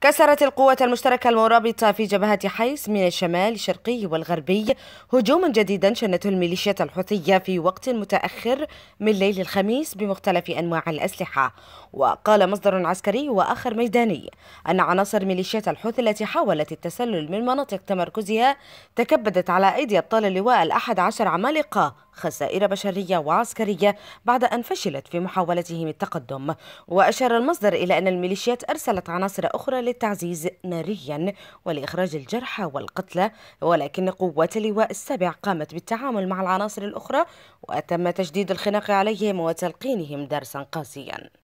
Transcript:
كسرت القوات المشتركة المرابطة في جبهة حيس من الشمال الشرقي والغربي هجوما جديدا شنته الميليشيات الحوثية في وقت متأخر من ليل الخميس بمختلف أنواع الأسلحة وقال مصدر عسكري وآخر ميداني أن عناصر ميليشيات الحوثي التي حاولت التسلل من مناطق تمركزها تكبدت على أيدي أبطال اللواء الأحد عشر عمالقة خسائر بشرية وعسكرية بعد أن فشلت في محاولتهم التقدم وأشار المصدر إلى أن الميليشيات أرسلت عناصر أخرى للتعزيز ناريا ولإخراج الجرحى والقتلى ولكن قوات اللواء السابع قامت بالتعامل مع العناصر الأخرى وتم تشديد الخناق عليهم وتلقينهم درسا قاسيا